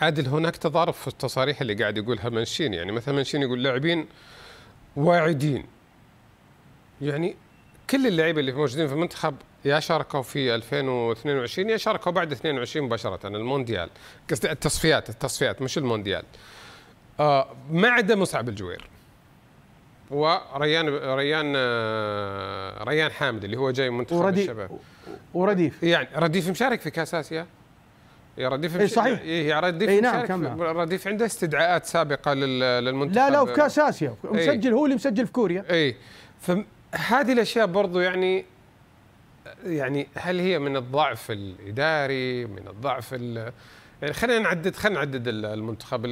عادل هناك تضارب في التصاريح اللي قاعد يقولها منشين يعني مثلا منشين يقول لاعبين واعدين يعني كل اللعيبه اللي موجودين في المنتخب يا شاركوا في 2022 يا شاركوا بعد 22 مباشره المونديال قصدي التصفيات التصفيات مش المونديال آه ما عدا مصعب الجوير وريان ريان آه، ريان حامد اللي هو جاي من منتخب الشباب ورديف يعني رديف مشارك في كاس اسيا رديف اي صحيح اي رديف اي نعم كمان رديف عنده استدعاءات سابقه للمنتخب لا لا وفي كاس اسيا إيه. مسجل هو اللي مسجل في كوريا اي فهذه الاشياء برضو يعني يعني هل هي من الضعف الاداري من الضعف يعني خلينا نعدد خلينا نعدد المنتخب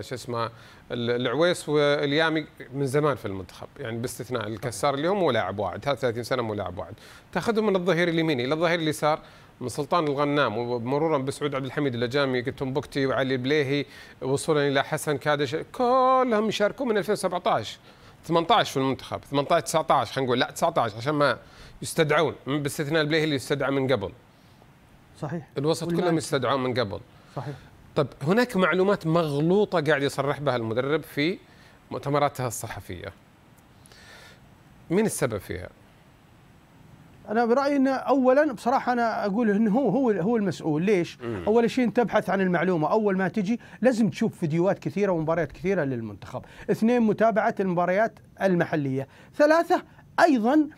شو اسمه العويس واليامي من زمان في المنتخب يعني باستثناء الكسار اللي هو مو لاعب واحد 33 سنه مو لاعب واحد تاخذهم من الظهير اليميني الى الظهير اليسار من سلطان الغنام ومرورا بسعود عبد الحميد اللجامي تمبكتي وعلي البليهي وصولا الى حسن كادش كلهم يشاركون من 2017 18 في المنتخب 18 19 خلينا نقول لا 19 عشان ما يستدعون باستثناء البليهي اللي يستدعى من قبل صحيح الوسط كلهم يستدعون من قبل صحيح طب هناك معلومات مغلوطه قاعد يصرح بها المدرب في مؤتمراته الصحفيه من السبب فيها انا برايي ان اولا بصراحه انا اقول انه هو هو هو المسؤول ليش؟ مم. اول شيء تبحث عن المعلومه اول ما تجي لازم تشوف فيديوهات كثيره ومباريات كثيره للمنتخب، اثنين متابعه المباريات المحليه، ثلاثه ايضا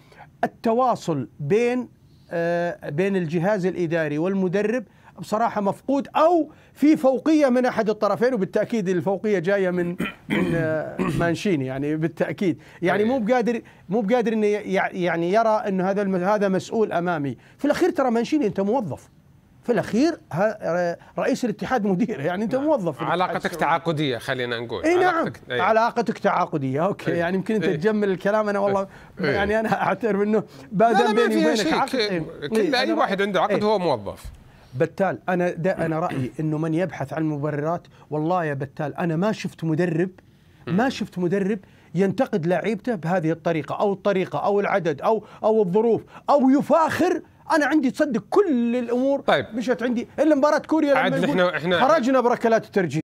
التواصل بين آه، بين الجهاز الاداري والمدرب بصراحه مفقود او في فوقيه من احد الطرفين وبالتاكيد الفوقيه جايه من من آه، مانشيني يعني بالتاكيد يعني مو بقادر مو بقادر انه يعني يرى انه هذا هذا مسؤول امامي في الاخير ترى مانشيني انت موظف في الاخير آه، رئيس الاتحاد مدير يعني انت نعم. موظف علاقتك تعاقديه خلينا نقول اي نعم علاقتك, أيه. علاقتك تعاقديه اوكي أيه. يعني يمكن انت أيه. تجمل الكلام انا والله أيه. يعني انا اعترف انه بدل بيني وبينك عقد أي. كل اي واحد عنده عقد هو موظف بتال انا ده انا رايي انه من يبحث عن مبررات والله يا بتال انا ما شفت مدرب ما شفت مدرب ينتقد لعيبته بهذه الطريقه او الطريقه او العدد او او الظروف او يفاخر انا عندي تصدق كل الامور طيب. مشت عندي الا مباراه كوريا لما احنا خرجنا بركلات الترجيح